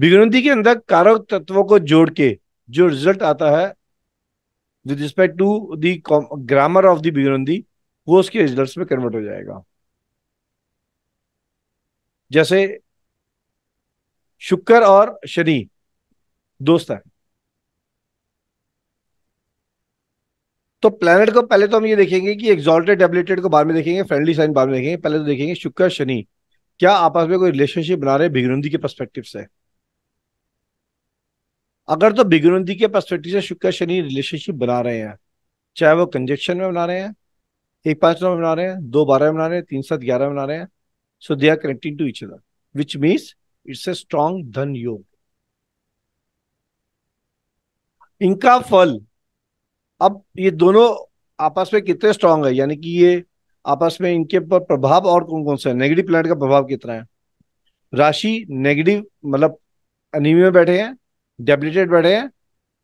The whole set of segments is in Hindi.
भिगुनती के अंदर कारक तत्वों को जोड़ के जो रिजल्ट आता है with respect to the grammar of the भिगुनती वो उसके रिजल्ट में कन्वर्ट हो जाएगा जैसे शुक्र और शनि दोस्त है तो प्लेनेट को पहले तो हम ये देखेंगे कि एग्जॉल्टेड डेबलेटेड को बाद में देखेंगे फ्रेंडली साइन बाद में देखेंगे पहले तो देखेंगे शुक्र शनि क्या आपस में कोई रिलेशनशिप बना रहे भिगनंदी के परस्पेक्टिव से अगर तो बिगुनंदी के पर्सपेक्टिव से शुक्र शनि रिलेशनशिप बना रहे हैं चाहे वो कंजेक्शन में बना रहे हैं एक पांच नौ में बना रहे हैं दो बारह में बना रहे हैं तीन सात ग्यारह में बना रहे हैं so they are connecting to each other which means it's a strong धन योग इनका फल अब ये दोनों आपस में कितने स्ट्रांग है यानी कि ये आपस में इनके ऊपर प्रभाव और कौन कौन सा है नेगेटिव प्लानट का प्रभाव कितना है राशि नेगेटिव मतलब अनिमी में बैठे हैं डेबिलिटेड बढ़े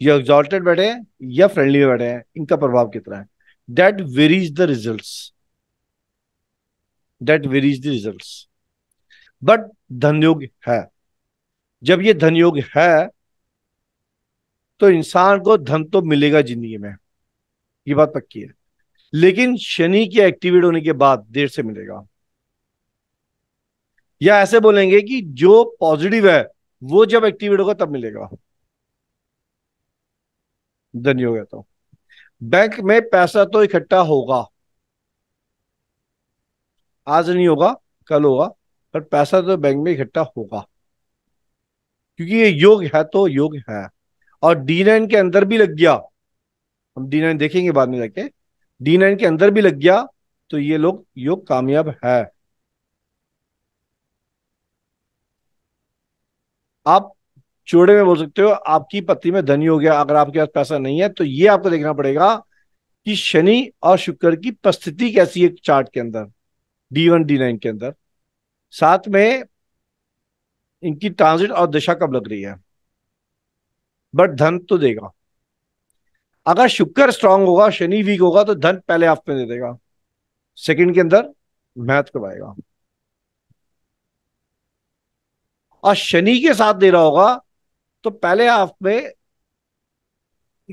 या एग्जॉल्टेड बढ़े या फ्रेंडली बढ़े हैं इनका प्रभाव कितना है that varies the result that varies the result but धनयोग है जब ये धनयोग है तो इंसान को धन तो मिलेगा जिंदगी में ये बात पक्की है लेकिन शनि के एक्टिवेट होने के बाद देर से मिलेगा या ऐसे बोलेंगे कि जो पॉजिटिव है वो जब एक्टिवेट होगा तब मिलेगा धन हो गया तो बैंक में पैसा तो इकट्ठा होगा आज नहीं होगा कल होगा पर पैसा तो बैंक में इकट्ठा होगा क्योंकि ये योग है तो योग है और डी नाइन के अंदर भी लग गया हम डी नाइन देखेंगे बाद में जाके डी नाइन के अंदर भी लग गया तो ये लोग योग कामयाब है आप चूड़े में बोल सकते हो आपकी पत्नी में धनी हो गया अगर आपके पास पैसा नहीं है तो ये आपको देखना पड़ेगा कि शनि और शुक्र की परिस्थिति कैसी है चार्ट के अंदर डी वन डी नाइन के अंदर साथ में इनकी ट्रांजिट और दशा कब लग रही है बट धन तो देगा अगर शुक्र स्ट्रांग होगा शनि वीक होगा तो धन पहले आप में दे देगा सेकंड के अंदर मैथ करवाएगा और शनि के साथ दे रहा होगा तो पहले हाफ में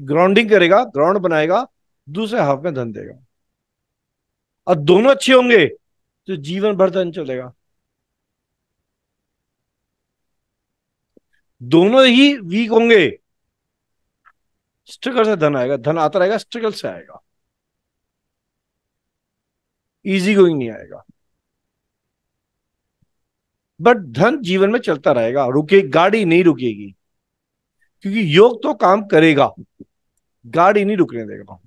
ग्राउंडिंग करेगा ग्राउंड बनाएगा दूसरे हाफ में धन देगा और दोनों अच्छे होंगे तो जीवन भर धन चलेगा दोनों ही वीक होंगे स्ट्रगल से धन आएगा धन आता रहेगा स्ट्रगल से आएगा इजी गोइंग नहीं आएगा बट धन जीवन में चलता रहेगा रुके गाड़ी नहीं रुकेगी क्योंकि योग तो काम करेगा गाड़ी नहीं रुकने देगा